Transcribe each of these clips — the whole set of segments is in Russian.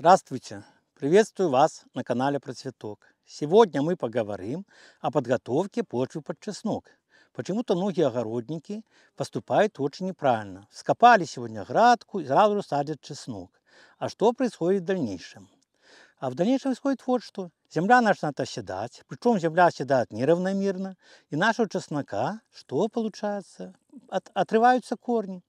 Здравствуйте! Приветствую вас на канале Процветок. Сегодня мы поговорим о подготовке почвы под чеснок. Почему-то многие огородники поступают очень неправильно. Скопали сегодня градку и сразу садят чеснок. А что происходит в дальнейшем? А в дальнейшем происходит вот что. Земля начинает оседать, причем земля оседает неравномерно, и нашего чеснока, что получается? От, отрываются корни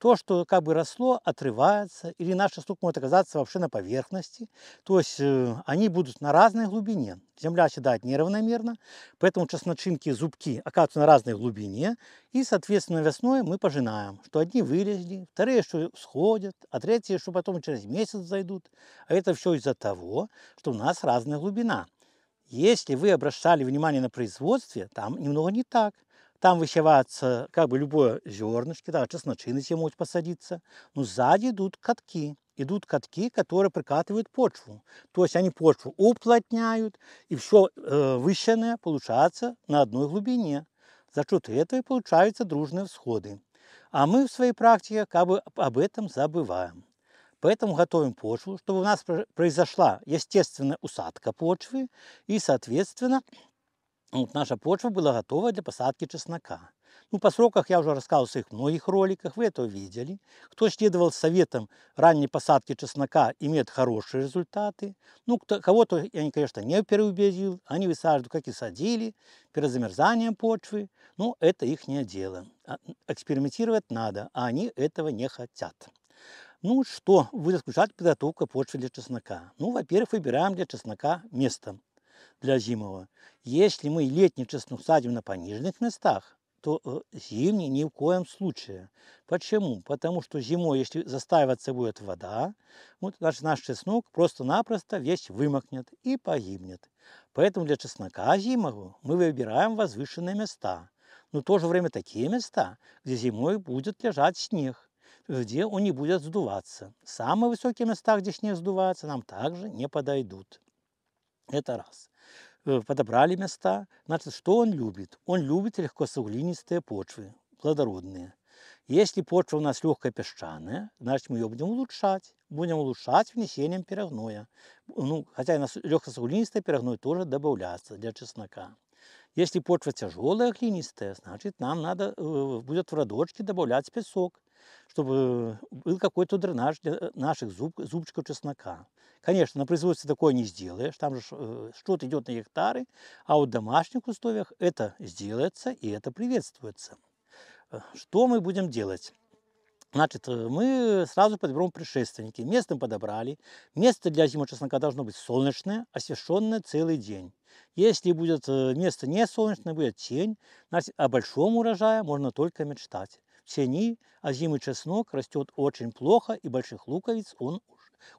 то, что как бы росло, отрывается, или наш шашлык может оказаться вообще на поверхности. То есть э, они будут на разной глубине. Земля оседает неравномерно, поэтому чесночинки, зубки оказываются на разной глубине. И, соответственно, весной мы пожинаем, что одни вылезли, вторые, что сходят, а третьи, что потом через месяц зайдут. А это все из-за того, что у нас разная глубина. Если вы обращали внимание на производстве, там немного не так – там высевается как бы любое зернышко, даже чесночиночки могут посадиться. Но сзади идут катки. Идут катки, которые прикатывают почву. То есть они почву уплотняют, и все э, высченное получается на одной глубине. За счет этого и получаются дружные всходы. А мы в своей практике как бы об этом забываем. Поэтому готовим почву, чтобы у нас произошла естественная усадка почвы и, соответственно, ну, вот наша почва была готова для посадки чеснока. Ну, по срокам я уже рассказывал в своих многих роликах, вы это видели. Кто следовал советам ранней посадки чеснока, имеет хорошие результаты. Ну, кого-то я, конечно, не переубедил, они высаживают, как и садили, перезамерзание почвы. но это их не дело. А, экспериментировать надо, а они этого не хотят. Ну, что будет включать подготовка почвы для чеснока? Ну, во-первых, выбираем для чеснока место для зимового. Если мы летний чеснок садим на пониженных местах, то э, зимний ни в коем случае. Почему? Потому что зимой, если застаиваться будет вода, вот, значит наш чеснок просто-напросто весь вымокнет и погибнет. Поэтому для чеснока зимового мы выбираем возвышенные места. Но в то же время такие места, где зимой будет лежать снег, где он не будет сдуваться. Самые высокие места, где снег сдувается, нам также не подойдут. Это раз. Э, подобрали места. Значит, что он любит? Он любит легкосоглинистые почвы, плодородные. Если почва у нас легкая песчаная, значит мы ее будем улучшать. Будем улучшать внесением перегноя. Ну, хотя и легкосоглинистая перегной тоже добавляется для чеснока. Если почва тяжелая, глинистая, значит нам надо э, будет в родочке добавлять песок, чтобы э, был какой-то дренаж для э, наших зуб, зубчиков чеснока. Конечно, на производстве такое не сделаешь, там же э, что-то идет на гектары, а вот в домашних условиях это сделается и это приветствуется. Э, что мы будем делать? Значит, э, мы сразу подберем предшественники. Место подобрали. Место для зимы чеснока должно быть солнечное, освещенное целый день. Если будет место не солнечное, будет тень, значит, о большом урожае можно только мечтать. В тени озимый а чеснок растет очень плохо, и больших луковиц он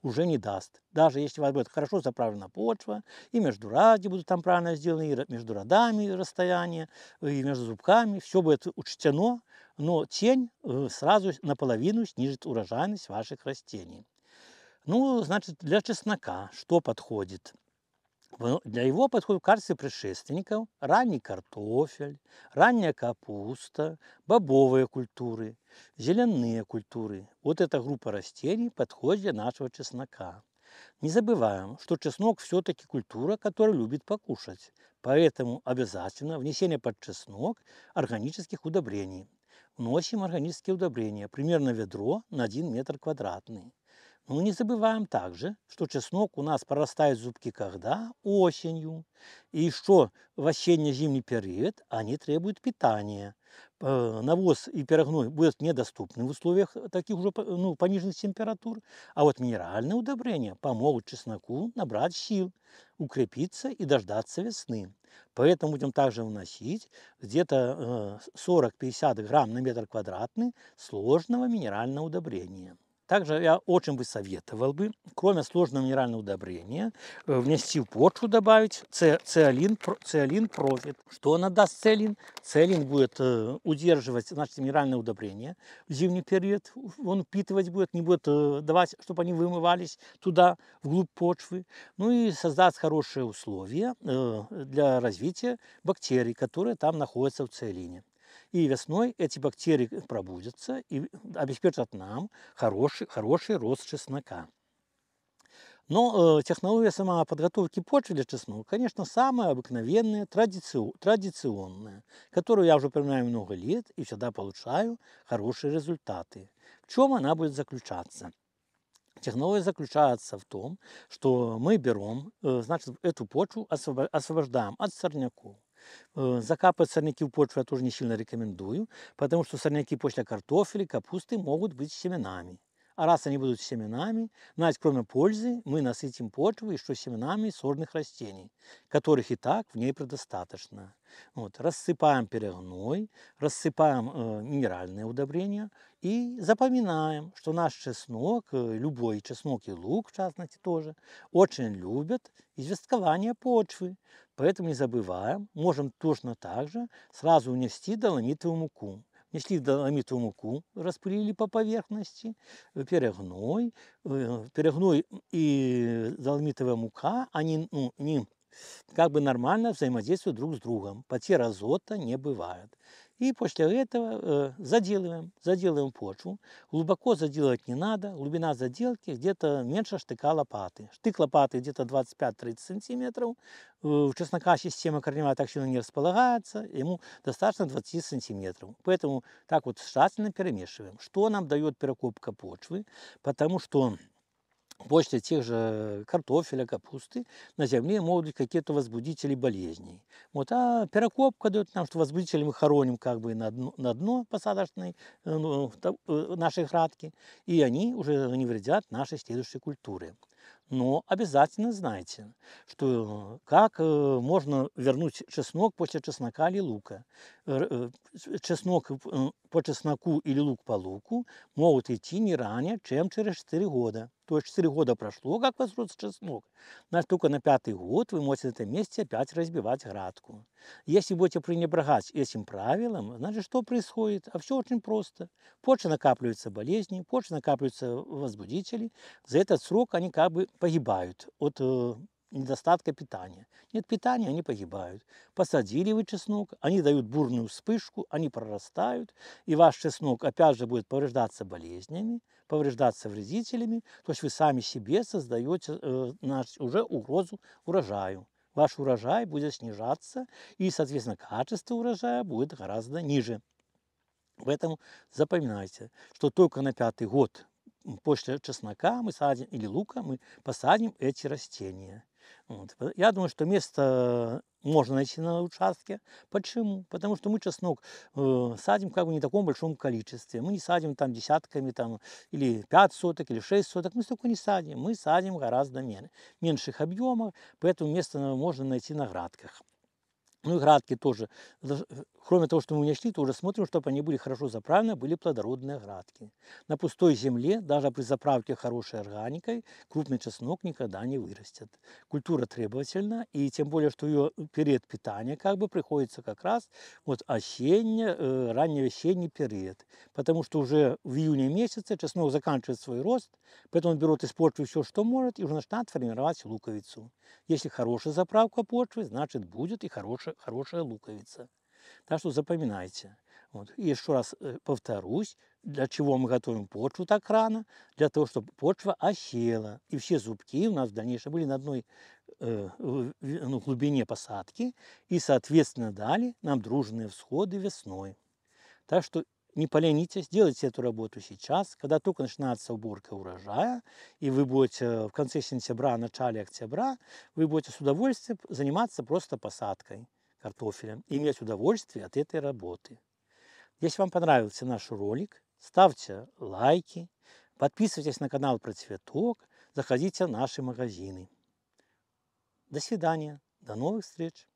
уже не даст. Даже если у вас будет хорошо заправлена почва, и между ради будут там правильно сделаны, и между родами расстояние, и между зубками, все будет учтено, но тень э, сразу наполовину снижит урожайность ваших растений. Ну, значит, для чеснока что подходит? Для его подходит в предшественников ранний картофель, ранняя капуста, бобовые культуры, зеленые культуры. Вот эта группа растений подходит для нашего чеснока. Не забываем, что чеснок все-таки культура, которая любит покушать. Поэтому обязательно внесение под чеснок органических удобрений. Вносим органические удобрения, примерно ведро на 1 метр квадратный. Но не забываем также, что чеснок у нас прорастает зубки когда? Осенью. И что в осенне-зимний период они требуют питания. Э, навоз и перегной будут недоступны в условиях таких уже э, ну, пониженных температур, а вот минеральные удобрения помогут чесноку набрать сил, укрепиться и дождаться весны. Поэтому будем также вносить где-то 40-50 э, грамм на метр квадратный сложного минерального удобрения. Также я очень бы советовал бы, кроме сложного минерального удобрения, э, внести в почву, добавить циолин, циолин профит. Что она даст циолин? Циолин будет э, удерживать значит, минеральное удобрение в зимний период. Он впитывать будет, не будет э, давать, чтобы они вымывались туда, вглубь почвы. Ну и создаст хорошие условия для развития бактерий, которые там находятся в циолине. И весной эти бактерии э, пробудятся и э, обеспечат нам хороший, хороший рост чеснока. Но э, технология сама подготовки почвы для чеснока, конечно, самая обыкновенная, традици... традиционная, которую я уже применяю много лет и всегда получаю хорошие результаты. В чем она будет заключаться? Технология заключается в том, что мы берем, э, значит, эту почву освобождаем от сорняков Э, закапывать сорняки в почву я тоже не сильно рекомендую, потому что сорняки после картофеля, капусты могут быть семенами. А раз они будут семенами, значит, кроме пользы, мы насытим почву еще семенами сорных растений, которых и так в ней предостаточно. Вот, рассыпаем перегной, рассыпаем э, минеральные удобрения и запоминаем, что наш чеснок, э, любой чеснок и лук, в частности, тоже, очень любят известкование почвы. Поэтому не забываем, можем точно так же сразу унести доломитовую муку. Несли в доломитовую муку, распылили по поверхности, перегной. Перегной и доломитовая мука, они ну, не как бы нормально взаимодействуют друг с другом. Потерь азота не бывает. И после этого э, заделываем, заделываем почву. Глубоко заделывать не надо, глубина заделки где-то меньше штыка лопаты. Штык лопаты где-то 25-30 сантиметров. У э, чеснока система корневая так сильно не располагается, ему достаточно 20 сантиметров. Поэтому так вот тщательно перемешиваем. Что нам дает перекопка почвы? Потому что После тех же картофеля, капусты, на земле могут быть какие-то возбудители болезней. Вот, а перекопка дает нам, что возбудители мы хороним как бы на дно, на дно посадочной э, ну, э, нашей хратки, и они уже не вредят нашей следующей культуре. Но обязательно знайте, что э, как можно вернуть чеснок после чеснока или лука. Чеснок по чесноку или лук по луку могут идти не ранее, чем через 4 года то есть 4 года прошло, как вас рос чеснок. Но на пятый год вы можете на этом месте опять разбивать градку. Если будете пренебрегать этим правилом, значит, что происходит? А все очень просто. Позже накапливаются болезни, позже накапливаются возбудители. За этот срок они как бы погибают от э, недостатка питания. Нет питания, они погибают. Посадили вы чеснок, они дают бурную вспышку, они прорастают, и ваш чеснок опять же будет повреждаться болезнями, повреждаться вредителями, то есть вы сами себе создаете э, наш, уже угрозу урожаю. Ваш урожай будет снижаться, и, соответственно, качество урожая будет гораздо ниже. Поэтому запоминайте, что только на пятый год после чеснока мы садим или лука мы посадим эти растения. Вот. Я думаю, что место э, можно найти на участке. Почему? Потому что мы чеснок э, садим как бы не в таком большом количестве. Мы не садим там десятками там, или 5 соток, или 6 соток. Мы столько не садим. Мы садим гораздо меньше, меньших объемах, поэтому место э, можно найти на градках. Ну и градки тоже. Э, кроме того, что мы уничтожили, то уже смотрим, чтобы они были хорошо заправлены, были плодородные градки. На пустой земле, даже при заправке хорошей органикой, крупный чеснок никогда не вырастет. Культура требовательна, и тем более, что ее э, период питания как бы приходится как раз вот осенне, э, раннеосенний период. Потому что уже в июне месяце чеснок заканчивает свой рост, поэтому он берет из почвы все, что может, и уже начинает формировать луковицу. Если хорошая заправка почвы, значит будет и хорошая хорошая, хорошая луковица. Так что запоминайте. Вот. И еще раз э, повторюсь, для чего мы готовим почву так рано? Для того, чтобы почва осела. И все зубки у нас в дальнейшем были на одной э, ну, глубине посадки. И, соответственно, дали нам дружные всходы весной. Так что не поленитесь, делайте эту работу сейчас, когда только начинается уборка урожая, и вы будете в конце сентября, начале октября, вы будете с удовольствием заниматься просто посадкой картофелем и иметь удовольствие от этой работы. Если вам понравился наш ролик, ставьте лайки, подписывайтесь на канал про цветок, заходите в наши магазины. До свидания, до новых встреч!